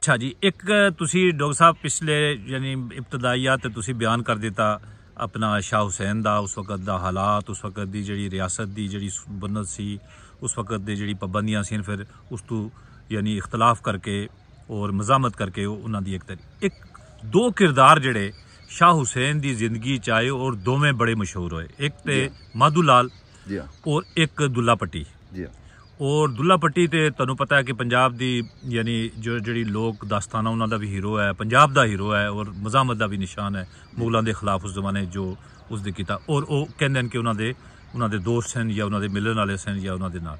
ਅੱਛਾ ਜੀ ਇੱਕ ਤੁਸੀਂ ਡਾਕਟਰ ਸਾਹਿਬ ਪਿਛਲੇ ਯਾਨੀ ਇਬਤਦਾਈਆ ਤੇ ਤੁਸੀਂ ਬਿਆਨ ਕਰ ਦਿੱਤਾ ਆਪਣਾ ਸ਼ਾਹ ਹੁਸੈਨ ਦਾ ਉਸ ਵਕਤ ਦਾ ਹਾਲਾਤ ਉਸ ਵਕਤ ਦੀ ਜਿਹੜੀ ਰਿਆਸਤ ਦੀ ਜਿਹੜੀ ਬਨਤ ਸੀ ਉਸ ਵਕਤ ਦੇ ਜਿਹੜੀ ਪਾਬੰਦੀਆਂ ਸੀ ਫਿਰ ਉਸ ਤੋਂ ਯਾਨੀ ਇਖਤਲਾਫ ਕਰਕੇ ਔਰ ਮਜ਼ਾਮਤ ਕਰਕੇ ਉਹਨਾਂ ਦੀ ਇੱਕ ਤਰੀ ਇੱਕ ਦੋ ਕਿਰਦਾਰ ਜਿਹੜੇ ਸ਼ਾਹ ਹੁਸੈਨ ਦੀ ਜ਼ਿੰਦਗੀ ਚ ਆਏ ਔਰ ਦੋਵੇਂ ਬੜੇ ਮਸ਼ਹੂਰ ਹੋਏ ਇੱਕ ਤੇ ਮਾਦੂ ਲਾਲ ਜੀ ਔਰ ਇੱਕ ਦੁੱਲਾ ਪੱਟੀ ਜੀ ਔਰ ਦੁੱਲਾ ਪੱਟੀ ਤੇ ਤੁਹਾਨੂੰ ਪਤਾ ਹੈ ਕਿ ਪੰਜਾਬ ਦੀ ਯਾਨੀ ਜੋ ਜਿਹੜੀ ਲੋਕ ਦਾਸਤਾਨਾ ਉਹਨਾਂ ਦਾ ਵੀ ਹੀਰੋ ਹੈ ਪੰਜਾਬ ਦਾ ਹੀਰੋ ਹੈ ਔਰ ਮਜ਼ਾਮਤ ਦਾ ਵੀ ਨਿਸ਼ਾਨ ਹੈ ਮੁਗਲਾਂ ਦੇ ਖਿਲਾਫ ਉਸ ਜ਼ਮਾਨੇ ਜੋ ਉਸ ਦੇ ਕੀਤਾ ਔਰ ਉਹ ਕਹਿੰਦੇ ਨੇ ਕਿ ਉਹਨਾਂ ਦੇ ਉਹਨਾਂ ਦੇ ਦੋਸਤ ਹਨ ਜਾਂ ਉਹਨਾਂ ਦੇ ਮਿਲਣ ਵਾਲੇ ਸਨ ਜਾਂ ਉਹਨਾਂ ਦੇ ਨਾਲ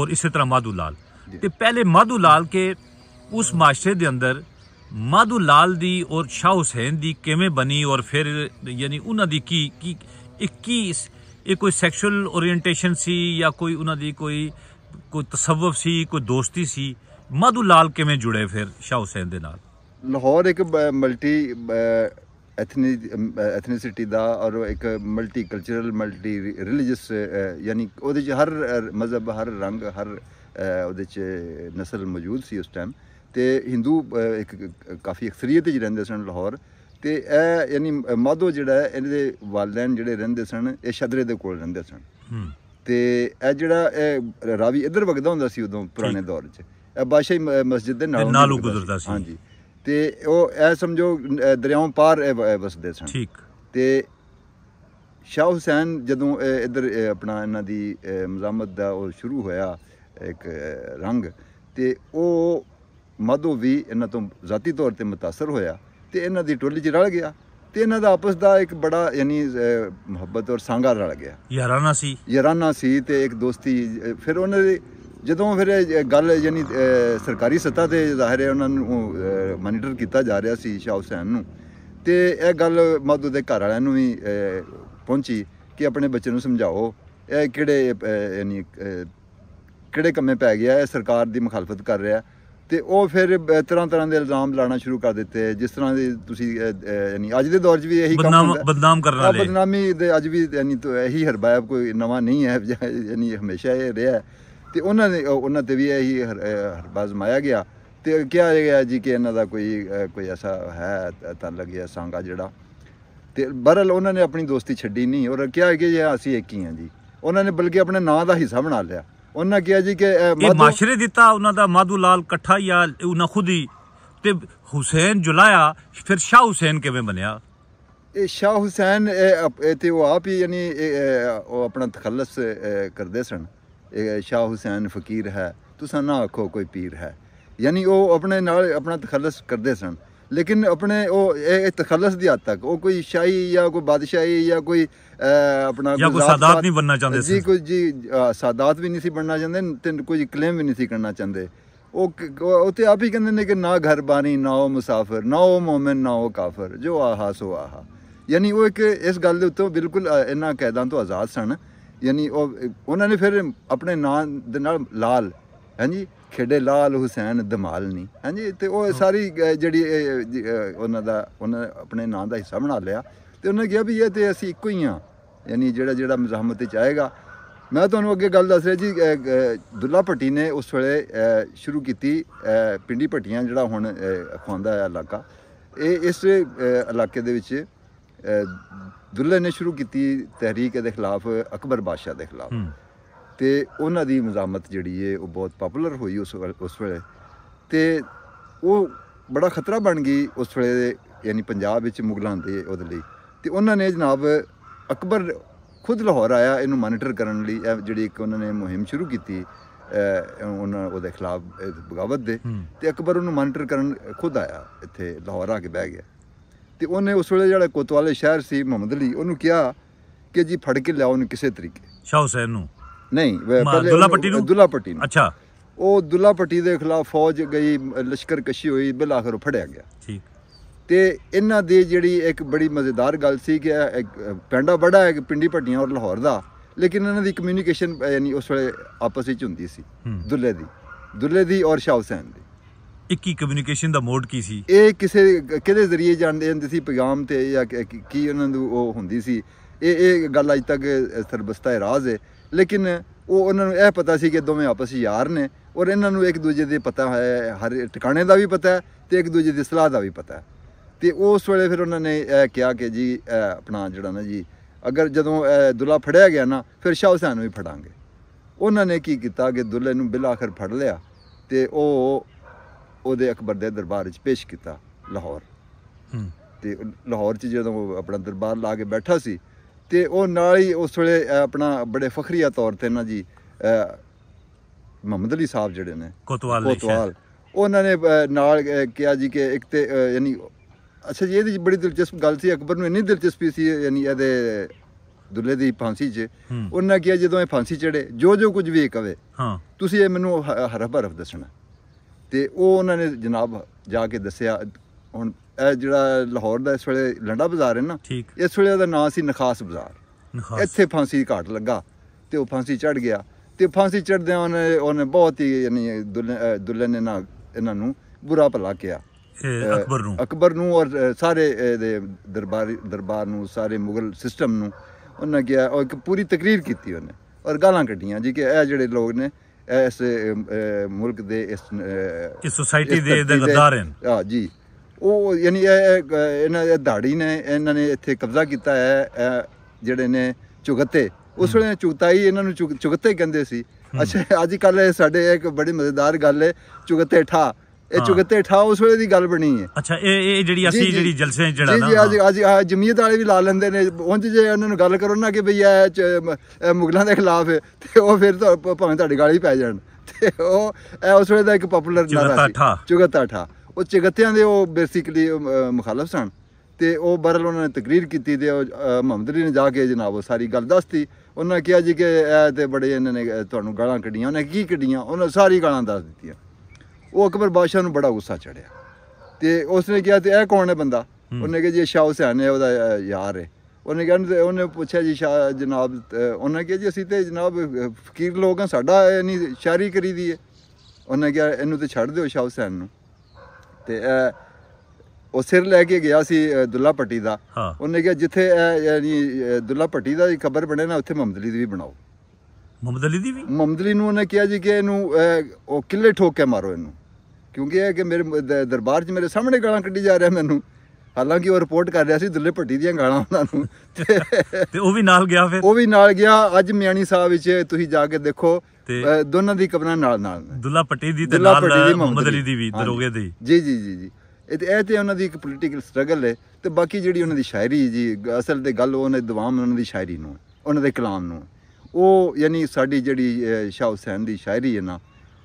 ਔਰ ਇਸੇ ਤਰ੍ਹਾਂ ਮਾਧੂ ਲਾਲ ਤੇ ਪਹਿਲੇ ਮਾਧੂ ਲਾਲ ਕੇ ਉਸ ਮਾਸ਼ਰੇ ਦੇ ਅੰਦਰ ਮਾਧੂ ਲਾਲ ਦੀ ਔਰ ਸ਼ਾਹ ਹੁਸੈਨ ਦੀ ਕਿਵੇਂ ਬਣੀ ਔਰ ਫਿਰ ਯਾਨੀ ਉਹਨਾਂ ਦੀ ਕੀ ਕੀ 21 ਇਹ ਕੋਈ ਸੈਕਸ਼ੂਅਲ ਓਰੀਐਂਟੇਸ਼ਨ ਸੀ ਜਾਂ ਕੋਈ ਉਹਨਾਂ ਦੀ ਕੋਈ ਕੋਈ ਤਸਵਵ ਸੀ ਕੋਈ ਦੋਸਤੀ ਸੀ ਮਾਧੂ ਲਾਲ ਕਿਵੇਂ ਜੁੜੇ ਫਿਰ ਸ਼ਾਹ ਹੁਸੈਨ ਦੇ ਨਾਲ ਲਾਹੌਰ ਇੱਕ ਮਲਟੀ ਐਥਨੀ ਐਥਨੀਸਿਟੀ ਦਾ ਔਰ ਇੱਕ ਮਲਟੀ ਕਲਚਰਲ ਮਲਟੀ ਰਿਲੀਜੀਅਸ ਯਾਨੀ ਉਹਦੇ 'ਚ ਹਰ ਮਜ਼ਹਬ ਹਰ ਰੰਗ ਹਰ ਉਹਦੇ 'ਚ ਨਸਲ ਮੌਜੂਦ ਸੀ ਉਸ ਟਾਈਮ ਤੇ ਹਿੰਦੂ ਇੱਕ ਕਾਫੀ ਅਕਸਰੀਅਤ 'ਚ ਰਹਿੰਦੇ ਸਨ ਲਾਹੌਰ ਤੇ ਇਹ ਯਾਨੀ ਮਾਧੋ ਜਿਹੜਾ ਇਹਦੇ ਵਾਲਦੈਨ ਜਿਹੜੇ ਰਹਿੰਦੇ ਸਨ ਇਹ ਸ਼ਦਰੇ ਦੇ ਕੋਲ ਰਹਿੰਦੇ ਸਨ ਹੂੰ ਤੇ ਇਹ ਜਿਹੜਾ ਇਹ ਰਾਵੀ ਇੱਧਰ ਵਗਦਾ ਹੁੰਦਾ ਸੀ ਉਦੋਂ ਪੁਰਾਣੇ ਦੌਰ 'ਚ ਇਹ ਬਾਸ਼ਾਹੀ ਮਸਜਿਦ ਦੇ ਨਾਲ ਨਾਲੋਂ ਗੁਜ਼ਰਦਾ ਸੀ ਹਾਂਜੀ ਤੇ ਉਹ ਇਹ ਸਮਝੋ ਦਰਿਆਵਾਂ ਪਾਰ ਵਸਦੇ ਸਨ ਠੀਕ ਤੇ ਸ਼ਾਹ ਹੁਸੈਨ ਜਦੋਂ ਇੱਧਰ ਆਪਣਾ ਇਹਨਾਂ ਦੀ ਮਜ਼ਾਮਤ ਦਾ ਉਹ ਸ਼ੁਰੂ ਹੋਇਆ ਇੱਕ ਰੰਗ ਤੇ ਉਹ ਮਦੋ ਵੀ ਇਹਨਾਂ ਤੋਂ ਜ਼ਾਤੀ ਤੌਰ ਤੇ متاثر ਹੋਇਆ ਤੇ ਇਹਨਾਂ ਦੀ ਟੋਲੀ 'ਚ ਰਲ ਗਿਆ ਤੇ ਇਹਨਾਂ ਦਾ ਆਪਸ ਦਾ ਇੱਕ ਬੜਾ ਯਾਨੀ ਮੁਹੱਬਤ ਔਰ ਸਾਂਗਾ ਰਲ ਗਿਆ ਯਾਰਾਨਾ ਸੀ ਯਾਰਾਨਾ ਸੀ ਤੇ ਇੱਕ ਦੋਸਤੀ ਫਿਰ ਉਹਨਾਂ ਦੇ ਜਦੋਂ ਫਿਰ ਗੱਲ ਯਾਨੀ ਸਰਕਾਰੀ ਸੱਤਾ ਤੇ ਜ਼ਾਹਿਰ ਹੈ ਉਹਨਾਂ ਨੂੰ ਮਾਨੀਟਰ ਕੀਤਾ ਜਾ ਰਿਹਾ ਸੀ ਸ਼ਾਹ ਹੁਸੈਨ ਨੂੰ ਤੇ ਇਹ ਗੱਲ ਮਾਦੂ ਦੇ ਘਰ ਵਾਲਿਆਂ ਨੂੰ ਵੀ ਪਹੁੰਚੀ ਕਿ ਆਪਣੇ ਬੱਚੇ ਨੂੰ ਸਮਝਾਓ ਇਹ ਕਿਹੜੇ ਯਾਨੀ ਕਿਹੜੇ ਕੰਮੇ ਪੈ ਗਿਆ ਇਹ ਸਰਕਾਰ ਦੀ ਮੁਖਾਲਫਤ ਕਰ ਰਿਹਾ ਤੇ ਉਹ ਫਿਰ ਤਰ੍ਹਾਂ ਤਰ੍ਹਾਂ ਦੇ ਇਲਜ਼ਾਮ ਲਾਣਾ ਸ਼ੁਰੂ ਕਰ ਦਿੱਤੇ ਜਿਸ ਤਰ੍ਹਾਂ ਦੀ ਤੁਸੀਂ ਯਾਨੀ ਅੱਜ ਦੇ ਦੌਰ 'ਚ ਵੀ ਇਹੀ ਕੰਮ ਬਦਨਾਮ ਕਰਨ ਵਾਲੇ ਬਦਨਾਮੀ ਦੇ ਅੱਜ ਵੀ ਯਾਨੀ ਇਹੀ ਹਰਬਾਇਬ ਕੋਈ ਨਵਾਂ ਨਹੀਂ ਹੈ ਯਾਨੀ ਹਮੇਸ਼ਾ ਇਹ ਰਿਹਾ ਤੇ ਉਹਨਾਂ ਨੇ ਉਹਨਾਂ ਤੇ ਵੀ ਇਹੀ ਹਰਬਾਜ਼ ਮਾਇਆ ਗਿਆ ਤੇ ਕਿਹਾ ਗਿਆ ਜੀ ਕਿ ਇਹਨਾਂ ਦਾ ਕੋਈ ਕੋਈ ਐਸਾ ਹੈ ਤਾਂ ਲੱਗਿਆ ਸੰਗਾ ਜਿਹੜਾ ਤੇ ਬਰਲ ਉਹਨਾਂ ਨੇ ਆਪਣੀ ਦੋਸਤੀ ਛੱਡੀ ਨਹੀਂ ਔਰ ਕਿਹਾ ਕਿ ਅਸੀਂ ਇੱਕ ਹੀ ਹਾਂ ਜੀ ਉਹਨਾਂ ਨੇ ਬਲਕਿ ਆਪਣੇ ਨਾਂ ਦਾ ਹਿੱਸਾ ਬਣਾ ਲਿਆ ਉਹਨਾਂ ਕਿਹਾ ਜੀ ਕਿ ਇਹ ਮਾਸ਼ਰੇ ਦਿੱਤਾ ਉਹਨਾਂ ਦਾ ਮਾਧੂ ਲਾਲ ਇਕੱਠਾ ਹੀ ਆ ਉਹਨਾਂ ਖੁਦ ਹੀ ਤੇ ਹੁਸੈਨ ਜੁਲਾਇਆ ਫਿਰ ਸ਼ਾਹ ਹੁਸੈਨ ਕਿਵੇਂ ਬਣਿਆ ਇਹ ਸ਼ਾਹ ਹੁਸੈਨ ਇਹ ਤੇ ਉਹ ਆਪ ਹੀ ਯਾਨੀ ਉਹ ਆਪਣਾ ਤਖੱਲਸ ਕਰਦੇ ਸਨ ਇਹ ਸ਼ਾਹ ਹੁਸੈਨ ਫਕੀਰ ਹੈ ਤੁਸੀਂ ਨਾ ਆਖੋ ਕੋਈ ਪੀਰ ਹੈ ਯਾਨੀ ਉਹ ਆਪਣੇ ਨਾਲ ਆਪਣਾ ਤਖੱਲਸ ਕਰਦੇ ਸਨ ਲੇਕਿਨ ਆਪਣੇ ਉਹ ਇਹ ਤਖਲਸ ਦੀ ਹੱਦ ਤੱਕ ਉਹ ਕੋਈ ਸ਼ਾਹੀ ਜਾਂ ਕੋਈ ਬਾਦਸ਼ਾਹੀ ਜਾਂ ਕੋਈ ਆਪਣਾ ਜਾਂ ਕੋਈ ਸਾਦਾਤ ਨਹੀਂ ਬਣਨਾ ਚਾਹੁੰਦੇ ਸੀ ਜੀ ਕੋਈ ਜੀ ਸਾਦਾਤ ਵੀ ਨਹੀਂ ਸੀ ਬਣਨਾ ਚਾਹੁੰਦੇ ਤੇ ਕੋਈ ਕਲੇਮ ਵੀ ਨਹੀਂ ਸੀ ਕਰਨਾ ਚਾਹੁੰਦੇ ਉਹ ਉਤੇ ਆਪ ਹੀ ਕਹਿੰਦੇ ਨੇ ਕਿ ਨਾ ਘਰ ਬਾਣੀ ਨਾ ਉਹ ਮੁਸਾਫਰ ਨਾ ਉਹ ਮੂਮਿਨ ਨਾ ਉਹ ਕਾਫਰ ਜੋ ਆਹਾ ਸੋ ਆਹਾ ਯਾਨੀ ਉਹ ਇੱਕ ਇਸ ਗੱਲ ਦੇ ਉੱਤੇ ਬਿਲਕੁਲ ਇਹਨਾਂ ਕੈਦਾਂ ਤੋਂ ਆਜ਼ਾਦ ਸਨ ਯਾਨੀ ਉਹ ਉਹਨਾਂ ਨੇ ਫਿਰ ਆਪਣੇ ਨਾਂ ਦੇ ਨਾਲ ਲਾਲ ਹਾਂਜੀ ਖੇਡੇ ਲਾਲ ਹੁਸੈਨ ਨਹੀਂ ਹਾਂਜੀ ਤੇ ਉਹ ਸਾਰੀ ਜਿਹੜੀ ਉਹਨਾਂ ਦਾ ਉਹਨਾਂ ਆਪਣੇ ਨਾਂ ਦਾ ਹਿੱਸਾ ਬਣਾ ਲਿਆ ਤੇ ਉਹਨੇ ਕਿਹਾ ਵੀ ਇਹ ਤੇ ਅਸੀਂ ਇੱਕੋ ਹੀ ਆ ਯਾਨੀ ਜਿਹੜਾ ਜਿਹੜਾ ਮਜ਼ਾਮਤ ਚ ਆਏਗਾ ਮੈਂ ਤੁਹਾਨੂੰ ਅੱਗੇ ਗੱਲ ਦੱਸ ਰਿਹਾ ਜੀ ਦੁੱਲਾ ਪੱਟੀ ਨੇ ਉਸ ਵੇਲੇ ਸ਼ੁਰੂ ਕੀਤੀ ਪਿੰਡੀ ਪੱਟੀਆਂ ਜਿਹੜਾ ਹੁਣ ਖਵਾਂਦਾ ਹੈ ਇਲਾਕਾ ਇਹ ਇਸ ਇਲਾਕੇ ਦੇ ਵਿੱਚ ਦੁੱਲੇ ਨੇ ਸ਼ੁਰੂ ਕੀਤੀ ਤਹਿਰੀਕ ਦੇ ਖਿਲਾਫ ਅਕਬਰ ਬਾਦਸ਼ਾਹ ਦੇ ਖਿਲਾਫ ਤੇ ਉਹਨਾਂ ਦੀ ਮਜ਼ਾਮਤ ਜਿਹੜੀ ਏ ਉਹ ਬਹੁਤ ਪਪੂਲਰ ਹੋਈ ਉਸ ਉਸ ਵੇਲੇ ਤੇ ਉਹ ਬੜਾ ਖਤਰਾ ਬਣ ਗਈ ਉਸ ਵੇਲੇ ਯਾਨੀ ਪੰਜਾਬ ਵਿੱਚ ਮੁਗਲਾਂ ਦੇ ਉਹਦੇ ਲਈ ਤੇ ਉਹਨਾਂ ਨੇ ਜਨਾਬ ਅਕਬਰ ਖੁਦ ਲਾਹੌਰ ਆਇਆ ਇਹਨੂੰ ਮਾਨੀਟਰ ਕਰਨ ਲਈ ਜਿਹੜੀ ਇੱਕ ਉਹਨਾਂ ਨੇ ਮੁਹਿੰਮ ਸ਼ੁਰੂ ਕੀਤੀ ਉਹਨਾਂ ਉਹਦੇ ਖਿਲਾਫ ਬਗਾਵਤ ਦੇ ਤੇ ਅਕਬਰ ਉਹਨੂੰ ਮਾਨੀਟਰ ਕਰਨ ਖੁਦ ਆਇਆ ਇੱਥੇ ਲਾਹੌਰ ਆ ਕੇ ਬਹਿ ਗਿਆ ਤੇ ਉਹਨੇ ਉਸ ਵੇਲੇ ਜਿਹੜਾ ਕੋਤਵਾਲੇ ਸ਼ਹਿਰ ਸੀ ਮੁਹੰਮਦ ਅਲੀ ਉਹਨੂੰ ਕਿਹਾ ਕਿ ਜੀ ਫੜ ਕੇ ਲਿਆਓ ਉਹਨੂੰ ਕਿਸੇ ਤਰੀਕੇ ਸ਼ਾਹ ਹੁਸੈਨ ਨੂੰ ਨਹੀਂ ਦੁੱਲਾ ਪੱਟੀ ਨੂੰ ਦੁੱਲਾ ਪੱਟੀ ਨੂੰ ਅੱਛਾ ਉਹ ਦੁੱਲਾ ਪੱਟੀ ਦੇ ਖਿਲਾਫ ਫੌਜ ਗਈ ਲਸ਼ਕਰ ਕਸ਼ੀ ਹੋਈ ਬਿਲਾਖਰ ਫੜਿਆ ਗਿਆ ਠੀਕ ਤੇ ਇਹਨਾਂ ਦੀ ਜਿਹੜੀ ਇੱਕ ਬੜੀ ਮਜ਼ੇਦਾਰ ਗੱਲ ਸੀ ਕਿ ਪਿੰਡਾ ਬੜਾ ਹੈ ਕਿ ਪਿੰਡੀ ਪੱਟੀਆਂ ਔਰ ਲਾਹੌਰ ਦਾ ਲੇਕਿਨ ਇਹਨਾਂ ਦੀ ਕਮਿਊਨੀਕੇਸ਼ਨ ਯਾਨੀ ਉਸ ਵੇਲੇ ਆਪਸ ਵਿੱਚ ਹੁੰਦੀ ਸੀ ਦੁੱਲੇ ਦੀ ਦੁੱਲੇ ਦੀ ਔਰ ਸ਼ਾਹ ਹੁਸੈਨ ਦੀ ਇੱਕ ਹੀ ਕਮਿਊਨੀਕੇਸ਼ਨ ਦਾ ਮੋਡ ਕੀ ਸੀ ਇਹ ਕਿਸੇ ਕਿਹਦੇ ਜ਼ਰੀਏ ਜਾਂਦੇ ਹੁੰਦੇ ਸੀ ਪੈਗਾਮ ਤੇ ਜਾਂ ਕੀ ਉਹਨਾਂ ਨੂੰ ਉਹ ਹੁੰਦੀ ਸੀ ਇਹ ਇਹ ਗੱਲ ਅਜ ਤੱਕ ਸਰਬਸਤਾ ਰਾਜ਼ ਹੈ ਲੇਕਿਨ ਉਹ ਉਹਨਾਂ ਨੂੰ ਇਹ ਪਤਾ ਸੀ ਕਿ ਦੋਵੇਂ ਆਪਸ ਵਿੱਚ ਯਾਰ ਨੇ ਔਰ ਇਹਨਾਂ ਨੂੰ ਇੱਕ ਦੂਜੇ ਦੇ ਪਤਾ ਹੈ ਹਰ ਟਿਕਾਣੇ ਦਾ ਵੀ ਪਤਾ ਹੈ ਤੇ ਇੱਕ ਦੂਜੇ ਦੀ ਸਲਾਹ ਦਾ ਵੀ ਪਤਾ ਹੈ ਤੇ ਉਸ ਵੇਲੇ ਫਿਰ ਉਹਨਾਂ ਨੇ ਇਹ ਕਿਹਾ ਕਿ ਜੀ ਆਪਣਾ ਜਿਹੜਾ ਨਾ ਜੀ ਅਗਰ ਜਦੋਂ ਦੁੱਲਾ ਫੜਿਆ ਗਿਆ ਨਾ ਫਿਰ ਸ਼ਾਹ ਹੁਸੈਨ ਨੂੰ ਵੀ ਫੜਾਂਗੇ ਉਹਨਾਂ ਨੇ ਕੀ ਕੀਤਾ ਕਿ ਦੁੱਲੇ ਨੂੰ ਬਿਲ ਆਖਰ ਫੜ ਲਿਆ ਤੇ ਉਹ ਉਹਦੇ ਅਕਬਰ ਦੇ ਦਰਬਾਰ ਵਿੱਚ ਪੇਸ਼ ਕੀਤਾ ਲਾਹੌਰ ਤੇ ਲਾਹੌਰ 'ਚ ਜਦੋਂ ਆਪਣਾ ਦਰਬਾਰ ਲਾ ਕੇ ਬੈਠਾ ਸੀ ਤੇ ਉਹ ਨਾਲ ਹੀ ਉਸ ਵੇਲੇ ਆਪਣਾ ਬੜੇ ਫਖਰੀਆ ਤੌਰ ਤੇ ਨਾ ਜੀ ਮੁਹੰਮਦ ਅਲੀ ਸਾਹਿਬ ਜਿਹੜੇ ਨੇ ਕੋਤਵਾਲ ਕੋਤਵਾਲ ਉਹਨਾਂ ਨੇ ਨਾਲ ਕਿਹਾ ਜੀ ਕਿ ਇੱਕ ਤੇ ਯਾਨੀ ਅੱਛਾ ਜੀ ਇਹਦੀ ਬੜੀ ਦਿਲਚਸਪ ਗੱਲ ਸੀ ਅਕਬਰ ਨੂੰ ਇੰਨੀ ਦਿਲਚਸਪੀ ਸੀ ਯਾਨੀ ਇਹਦੇ ਦੁੱਲੇ ਦੀ ਫਾਂਸੀ 'ਚ ਉਹਨਾਂ ਕਿਹਾ ਜਦੋਂ ਇਹ ਫਾਂਸੀ ਚੜੇ ਜੋ ਜੋ ਕੁਝ ਵੀ ਕਵੇ ਹਾਂ ਤੁਸੀਂ ਇਹ ਮੈਨੂੰ ਹਰ ਹਰਫ ਦੱਸਣਾ ਤੇ ਉਹ ਉਹਨਾਂ ਨੇ ਜਨਾਬ ਜਾ ਕੇ ਦੱਸਿਆ ਹੁਣ ਇਹ ਜਿਹੜਾ ਲਾਹੌਰ ਦਾ ਇਸ ਵੇਲੇ ਲੰਡਾ ਬਾਜ਼ਾਰ ਹੈ ਨਾ ਇਸ ਵੇਲੇ ਦਾ ਨਾਂ ਸੀ ਨਖਾਸ ਬਾਜ਼ਾਰ ਇੱਥੇ ਫਾਂਸੀ ਘਾਟ ਲੱਗਾ ਤੇ ਉਹ ਫਾਂਸੀ ਚੜ ਗਿਆ ਤੇ ਫਾਂਸੀ ਚੜਦੇ ਉਹਨੇ ਉਹਨੇ ਬਹੁਤ ਹੀ ਯਾਨੀ ਦੁੱਲਨ ਨੇ ਨਾ ਇਹਨਾਂ ਨੂੰ ਬੁਰਾ ਭਲਾ ਕਿਹਾ ਅਕਬਰ ਨੂੰ ਅਕਬਰ ਨੂੰ ਔਰ ਸਾਰੇ ਦੇ ਦਰਬਾਰ ਦਰਬਾਰ ਨੂੰ ਸਾਰੇ ਮੁਗਲ ਸਿਸਟਮ ਨੂੰ ਉਹਨਾਂ ਕਿਹਾ ਉਹ ਇੱਕ ਪੂਰੀ ਤਕਰੀਰ ਕੀਤੀ ਉਹਨੇ ਔਰ ਗਾਲਾਂ ਕੱਢੀਆਂ ਜੀ ਕਿ ਇਹ ਜਿਹੜੇ ਲੋਕ ਨੇ ਇਸ ਮੁਲਕ ਦੇ ਇਸ ਇਸ ਸੋਸਾਇਟੀ ਦੇ ਗੱਦਾਰ ਹਨ ਹਾਂ ਜੀ ਉਹ ਯਾਨੀ ਇਹ ਇਹਨਾਂ ਦੇ ਦਾੜੀ ਨੇ ਇਹਨਾਂ ਨੇ ਇੱਥੇ ਕਬਜ਼ਾ ਕੀਤਾ ਹੈ ਜਿਹੜੇ ਨੇ ਚੁਗਤੇ ਉਸ ਵੇਲੇ ਚੁਗਤਾਈ ਇਹਨਾਂ ਨੂੰ ਚੁਗਤੇ ਕਹਿੰਦੇ ਸੀ ਅੱਛਾ ਅੱਜ ਕੱਲ ਸਾਡੇ ਇੱਕ ਬੜੀ ਮਜ਼ੇਦਾਰ ਗੱਲ ਹੈ ਚੁਗਤੇ ਠਾ ਇਹ ਚੁਗਤੇ ਠਾ ਉਸ ਵੇਲੇ ਦੀ ਗੱਲ ਬਣੀ ਹੈ ਅੱਛਾ ਇਹ ਇਹ ਜਿਹੜੀ ਅਸੀਂ ਜਿਹੜੀ ਜਲਸੇ ਜਿਹੜਾ ਨਾ ਜੀ ਅੱਜ ਅੱਜ ਜਮੀਅਤ ਵਾਲੇ ਵੀ ਲਾ ਲੈਂਦੇ ਨੇ ਉਂਝ ਜੇ ਉਹਨਾਂ ਨੂੰ ਗੱਲ ਕਰੋ ਨਾ ਕਿ ਭਈ ਇਹ ਮੁਗਲਾਂ ਦੇ ਖਿਲਾਫ ਹੈ ਤੇ ਉਹ ਫਿਰ ਭਾਵੇਂ ਤੁਹਾਡੀ ਗਾਲੀ ਪੈ ਜਾਣ ਤੇ ਉਹ ਇਹ ਉਸ ਵੇਲੇ ਦਾ ਇੱਕ ਪਪੂਲਰ ਨਾਰਾ ਸੀ ਚੁਗਤਾ ਠਾ ਉਹ ਚਗਤਿਆਂ ਦੇ ਉਹ ਬੇਸਿਕਲੀ ਮੁਖਾਲਫ ਸਨ ਤੇ ਉਹ ਬਰਲ ਉਹਨਾਂ ਨੇ ਤਕਰੀਰ ਕੀਤੀ ਤੇ ਮੁਹੰਮਦ ਅਲੀ ਨੇ ਜਾ ਕੇ ਜਨਾਬ ਉਹ ਸਾਰੀ ਗੱਲ ਦੱਸਤੀ ਉਹਨਾਂ ਕਿਹਾ ਜੀ ਕਿ ਇਹ ਤੇ ਬੜੇ ਇਹਨਾਂ ਨੇ ਤੁਹਾਨੂੰ ਗਾਲਾਂ ਕੱਢੀਆਂ ਉਹਨੇ ਕੀ ਕੱਢੀਆਂ ਉਹਨਾਂ ਸਾਰੀ ਗਾਲਾਂ ਦੱਸ ਦਿੱਤੀਆਂ ਉਹ ਅਕਬਰ ਬਾਦਸ਼ਾਹ ਨੂੰ ਬੜਾ ਗੁੱਸਾ ਚੜਿਆ ਤੇ ਉਸਨੇ ਕਿਹਾ ਤੇ ਇਹ ਕੌਣ ਹੈ ਬੰਦਾ ਉਹਨੇ ਕਿਹਾ ਜੀ ਸ਼ਾਹ ਹੁਸੈਨ ਹੈ ਉਹਦਾ ਯਾਰ ਹੈ ਉਹਨੇ ਕਿਹਾ ਉਹਨੇ ਪੁੱਛਿਆ ਜੀ ਸ਼ਾਹ ਜਨਾਬ ਉਹਨੇ ਕਿਹਾ ਜੀ ਅਸੀਂ ਤੇ ਜਨਾਬ ਫਕੀਰ ਲੋਕ ਆ ਸਾਡਾ ਇਹ ਨਹੀਂ ਸ਼ਾਇਰੀ ਕਰੀਦੀ ਹੈ ਉਹਨੇ ਕਿਹਾ ਇਹਨੂੰ ਤੇ ਛੱਡ ਦਿਓ ਸ਼ਾਹ ਹੁਸੈਨ ਨੂੰ ਤੇ ਉਹ ਸਿਰ ਲੈ ਕੇ ਗਿਆ ਸੀ ਦੁੱਲਾ ਪੱਟੀ ਦਾ ਉਹਨੇ ਕਿਹਾ ਜਿੱਥੇ ਯਾਨੀ ਦੁੱਲਾ ਪੱਟੀ ਦਾ ਖਬਰ ਬਣੇ ਨਾ ਉੱਥੇ ਮਮਦਲੀ ਦੀ ਵੀ ਬਣਾਓ ਮਮਦਲੀ ਦੀ ਵੀ ਮਮਦਲੀ ਨੂੰ ਉਹਨੇ ਕਿਹਾ ਜੀ ਕਿ ਇਹਨੂੰ ਉਹ ਕਿੱਲੇ ਠੋਕ ਕੇ ਮਾਰੋ ਇਹਨੂੰ ਕਿਉਂਕਿ ਇਹ ਕਿ ਮੇਰੇ ਦਰਬਾਰ 'ਚ ਮੇਰੇ ਸਾਹਮਣੇ ਗਾਲਾਂ ਕੱਢੀ ਜਾ ਰਿਹਾ ਮੈਨੂੰ ਹਾਲਾਂਕਿ ਉਹ ਰਿਪੋਰਟ ਕਰ ਰਿਹਾ ਸੀ ਦੁੱਲੇ ਪੱਟੀ ਦੀਆਂ ਗਾਲਾਂ ਉਹਨਾਂ ਨੂੰ ਤੇ ਉਹ ਵੀ ਨਾਲ ਗਿਆ ਫਿਰ ਉਹ ਵੀ ਨਾਲ ਗਿਆ ਅੱਜ ਮਿਆਣੀ ਸਾਹਿਬ ਵਿੱਚ ਤੁਸੀਂ ਜਾ ਕੇ ਦੇਖੋ ਤੇ ਦੋਨਾਂ ਦੀ ਕਬਰਾਂ ਨਾਲ ਨਾਲ ਦੁੱਲਾ ਪੱਟੀ ਦੀ ਤੇ ਨਾਲ ਮੁਹੰਮਦ ਅਲੀ ਦੀ ਵੀ ਦਰੋਗੇ ਦੀ ਜੀ ਜੀ ਜੀ ਜੀ ਇਹ ਤੇ ਉਹਨਾਂ ਦੀ ਇੱਕ ਪੋਲੀਟੀਕਲ ਸਟਰਗਲ ਹੈ ਤੇ ਬਾਕੀ ਜਿਹੜੀ ਉਹਨਾਂ ਦੀ ਸ਼ਾਇਰੀ ਜੀ ਅਸਲ ਤੇ ਗੱਲ ਉਹਨਾਂ ਦੇ ਦਿਵਾਨ ਉਹਨਾਂ ਦੀ ਸ਼ਾਇਰੀ ਨੂੰ ਉਹਨਾਂ ਦੇ ਕਲਾਮ ਨੂੰ ਉਹ ਯਾਨੀ ਸਾਡੀ ਜਿਹੜੀ ਸ਼ਾਹ ਹੁਸੈਨ ਦੀ ਸ਼ਾਇਰੀ ਹੈ ਨਾ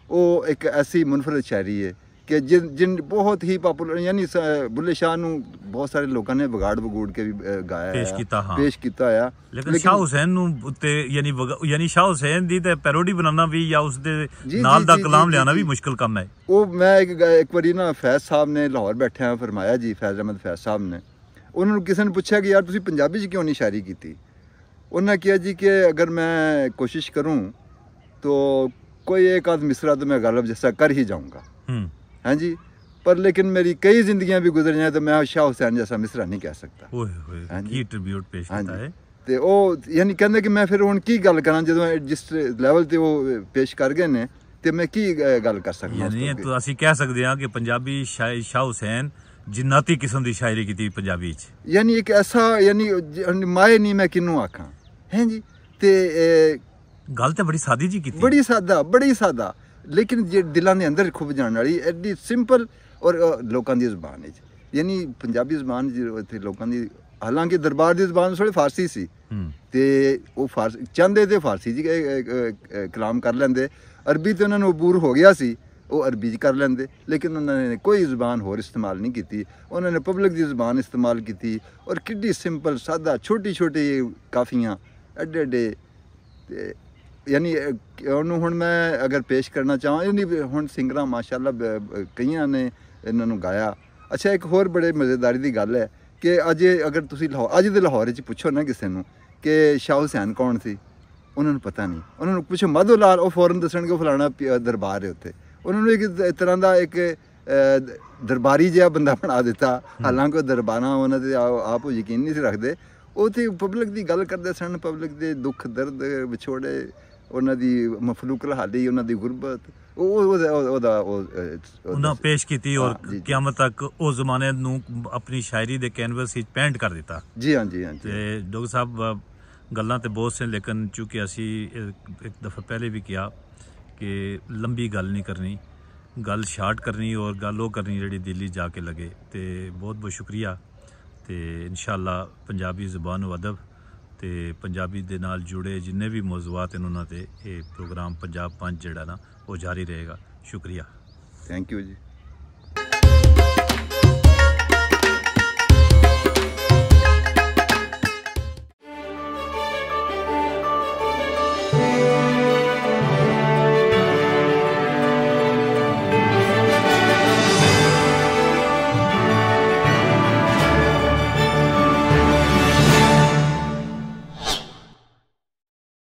ਉਹ ਇੱਕ ਐਸੀ ਮੁਨਫਰਦ ਸ਼ਾਇਰੀ ਹੈ ਕਿ ਜਿਨ ਬਹੁਤ ਹੀ ਪਪੂਲਰ ਯਾਨੀ ਬੁੱਲੇ ਸ਼ਾਹ ਨੂੰ ਬਹੁਤ ਸਾਰੇ ਲੋਕਾਂ ਨੇ ਵਿਗਾੜ ਵਿਗੂੜ ਕੇ ਵੀ ਗਾਇਆ ਪੇਸ਼ ਕੀਤਾ ਹਾਂ ਪੇਸ਼ ਕੀਤਾ ਆ ਲੇਕਿਨ ਸ਼ਾਹ ਹੁਸੈਨ ਨੂੰ ਉੱਤੇ ਯਾਨੀ ਯਾਨੀ ਸ਼ਾਹ ਹੁਸੈਨ ਦੀ ਤੇ ਪੈਰੋਡੀ ਬਣਾਉਣਾ ਵੀ ਜਾਂ ਉਸ ਦੇ ਨਾਲ ਦਾ ਕਲਾਮ ਲਿਆਣਾ ਵੀ ਮੁਸ਼ਕਲ ਕੰਮ ਹੈ ਉਹ ਮੈਂ ਇੱਕ ਇੱਕ ਵਾਰੀ ਨਾ ਫੈਜ਼ ਸਾਹਿਬ ਨੇ ਲਾਹੌਰ ਬੈਠੇ ਆ ਫਰਮਾਇਆ ਜੀ ਫੈਜ਼ ਅਹਿਮਦ ਫੈਜ਼ ਸਾਹਿਬ ਨੇ ਉਹਨਾਂ ਨੂੰ ਕਿਸੇ ਨੇ ਪੁੱਛਿਆ ਕਿ ਯਾਰ ਤੁਸੀਂ ਪੰਜਾਬੀ 'ਚ ਕਿਉਂ ਨਹੀਂ ਸ਼ਾਇਰੀ ਕੀਤੀ ਉਹਨਾਂ ਕਿਹਾ ਜੀ ਕਿ ਅਗਰ ਮੈਂ ਕੋਸ਼ਿਸ਼ ਕਰੂੰ ਤੋ ਕੋਈ ਇੱਕ ਆਦ ਮਿਸਰਾ ਤੋਂ ਮੈਂ ਗਲਬ ਜਿਸਾ ਕਰ ਹੀ ਜਾਊਂਗਾ ਹੂੰ ਹਾਂਜੀ ਪਰ ਲੇਕਿਨ ਮੇਰੀ ਕਈ ਜ਼ਿੰਦਗੀਆਂ ਵੀ ਗੁਜ਼ਰੀਆਂ ਤੇ ਮੈਂ ਸ਼ਾਹ ਹੁਸੈਨ शाह ਮਿਸਰਾ ਨਹੀਂ ਕਹਿ ਸਕਦਾ कह सकता ओए ਟ੍ਰਿਬਿਊਟ ਪੇਸ਼ जी ਹੈ ਤੇ ਉਹ ਯਾਨੀ ਕਹਿੰਦੇ ਕਿ ਮੈਂ ਫਿਰ ਹੁਣ ਕੀ ਗੱਲ ਕਰਾਂ ਜਦੋਂ ਐਡਜਸਟ ਲੈਵਲ ਤੇ ਉਹ ਪੇਸ਼ ਕਰ ਗਏ ਨੇ ਤੇ ਮੈਂ ਕੀ ਗੱਲ ਕਰ ਸਕਦਾ ਯਾਨੀ ਤਾਂ ਅਸੀਂ ਕਹਿ ਸਕਦੇ ਹਾਂ ਕਿ ਪੰਜਾਬੀ ਸ਼ਾਹ ਹੁਸੈਨ ਜਿੰਨਾਤੀ ਕਿਸਮ ਦੀ ਸ਼ਾਇਰੀ ਕੀਤੀ ਪੰਜਾਬੀ ਚ ਯਾਨੀ ਇੱਕ ਐਸਾ ਯਾਨੀ ਮਾਏ ਨਹੀਂ ਮੈਂ ਕਿਨੂੰ ਆਖਾਂ ਹੈ ਜੀ ਤੇ ਗੱਲ ਤਾਂ ਬੜੀ ਸਾਦੀ ਜੀ ਕੀਤੀ ਬੜੀ ਸਾਦਾ ਬੜੀ ਸਾਦਾ ਲੇਕਿਨ ਜੇ ਦਿਲਾਂ ਦੇ ਅੰਦਰ ਖੁਬ ਜਾਣ ਵਾਲੀ ਐਡੀ ਸਿੰਪਲ ਔਰ ਲੋਕਾਂ ਦੀ ਜ਼ੁਬਾਨ ਵਿੱਚ ਯਾਨੀ ਪੰਜਾਬੀ ਜ਼ੁਬਾਨ ਇੱਥੇ ਲੋਕਾਂ ਦੀ ਹਾਲਾਂਕਿ ਦਰਬਾਰ ਦੀ ਜ਼ੁਬਾਨ ਉਸ ਫਾਰਸੀ ਸੀ ਤੇ ਉਹ ਫਾਰਸੀ ਚੰਦੇ ਤੇ ਫਾਰਸੀ ਜੀ ਕਲਾਮ ਕਰ ਲੈਂਦੇ ਅਰਬੀ ਤੇ ਉਹਨਾਂ ਨੂੰ ਅਬੂਰ ਹੋ ਗਿਆ ਸੀ ਉਹ ਅਰਬੀ ਚ ਕਰ ਲੈਂਦੇ ਲੇਕਿਨ ਉਹਨਾਂ ਨੇ ਕੋਈ ਜ਼ੁਬਾਨ ਹੋਰ ਇਸਤੇਮਾਲ ਨਹੀਂ ਕੀਤੀ ਉਹਨਾਂ ਨੇ ਪਬਲਿਕ ਦੀ ਜ਼ੁਬਾਨ ਇਸਤੇਮਾਲ ਕੀਤੀ ਔਰ ਕਿੱਡੀ ਸਿੰਪਲ ਸਾਦਾ ਛੋਟੀ ਛੋਟੀ ਕਾਫੀਆਂ ਐਡੇ ਐਡੇ ਯਾਨੀ ਉਹਨੂੰ ਹੁਣ ਮੈਂ ਅਗਰ ਪੇਸ਼ ਕਰਨਾ ਚਾਹਾਂ ਯਾਨੀ ਹੁਣ ਸਿੰਗਰਾਂ ਮਾਸ਼ਾਅੱਲਾ ਕਈਆਂ ਨੇ ਇਹਨਾਂ ਨੂੰ ਗਾਇਆ ਅੱਛਾ ਇੱਕ ਹੋਰ ਬੜੇ ਮਜ਼ੇਦਾਰੀ ਦੀ ਗੱਲ ਹੈ ਕਿ ਅੱਜ ਅਗਰ ਤੁਸੀਂ ਲਾਹੌਰ ਅੱਜ ਦੇ ਲਾਹੌਰ ਵਿੱਚ ਪੁੱਛੋ ਨਾ ਕਿਸੇ ਨੂੰ ਕਿ ਸ਼ਾਹ ਹੁਸੈਨ ਕੌਣ ਸੀ ਉਹਨਾਂ ਨੂੰ ਪਤਾ ਨਹੀਂ ਉਹਨਾਂ ਨੂੰ ਪੁੱਛੋ ਮਧੂ ਲਾਲ ਉਹ ਫੌਰਨ ਦੱਸਣਗੇ ਫਲਾਣਾ ਦਰਬਾਰ ਹੈ ਉੱਥੇ ਉਹਨਾਂ ਨੂੰ ਇੱਕ ਤਰ੍ਹਾਂ ਦਾ ਇੱਕ ਦਰਬਾਰੀ ਜਿਹਾ ਬੰਦਾ ਬਣਾ ਦਿੱਤਾ ਹਾਲਾਂਕਿ ਦਰਬਾਰਾਂ ਉਹਨਾਂ ਤੇ ਆਪ ਉਹ ਯਕੀਨ ਨਹੀਂ ਸੀ ਰੱਖਦੇ ਉਹ ਤੇ ਪਬਲਿਕ ਦੀ ਗੱਲ ਕਰਦੇ ਸਨ ਪਬਲਿਕ ਦੇ ਦੁੱਖ ਦਰਦ ਵਿਛੋੜੇ ਉਹਨਾਂ ਦੀ ਮਫਲੂਕ ਹਾਲੀ ਉਹਨਾਂ ਦੀ ਗੁਰਬਤ ਉਹ ਉਹਦਾ ਉਹਨਾਂ ਪੇਸ਼ ਕੀਤੀ ਔਰ ਕਿਆਮਤ ਤੱਕ ਉਹ ਜ਼ਮਾਨੇ ਨੂੰ ਆਪਣੀ ਸ਼ਾਇਰੀ ਦੇ ਕੈਨਵਸ ਵਿੱਚ ਪੇਂਟ ਕਰ ਦਿੱਤਾ ਜੀ ਹਾਂ ਜੀ ਹਾਂ ਤੇ ਡੋਗ ਸਾਹਿਬ ਗੱਲਾਂ ਤੇ ਬਹੁਤ ਸੇ ਲੇਕਿਨ ਕਿਉਂਕਿ ਅਸੀਂ ਇੱਕ ਦਫਾ ਪਹਿਲੇ ਵੀ ਕਿਹਾ ਕਿ ਲੰਬੀ ਗੱਲ ਨਹੀਂ ਕਰਨੀ ਗੱਲ ਸ਼ਾਰਟ ਕਰਨੀ ਔਰ ਗੱਲ ਉਹ ਕਰਨੀ ਜਿਹੜੀ ਦਿੱਲੀ ਜਾ ਕੇ ਲਗੇ ਤੇ ਬਹੁਤ ਬਹੁਤ ਸ਼ੁਕਰੀਆ ਤੇ ਇਨਸ਼ਾਅੱਲਾ ਪੰਜਾਬੀ ਜ਼ੁਬਾਨ ਨੂੰ ਅਦਬ ਤੇ ਪੰਜਾਬੀ ਦੇ ਨਾਲ ਜੁੜੇ ਜਿੰਨੇ ਵੀ ਮੌਜੂਦਾਤ ਇਹਨਾਂ ਉਹਨਾਂ ਤੇ ਇਹ ਪ੍ਰੋਗਰਾਮ ਪੰਜਾਬ ਪੰਜ ਜਿਹੜਾ ਨਾ ਉਹ ਜਾਰੀ ਰਹੇਗਾ ਸ਼ੁਕਰੀਆ ਥੈਂਕ ਯੂ ਜੀ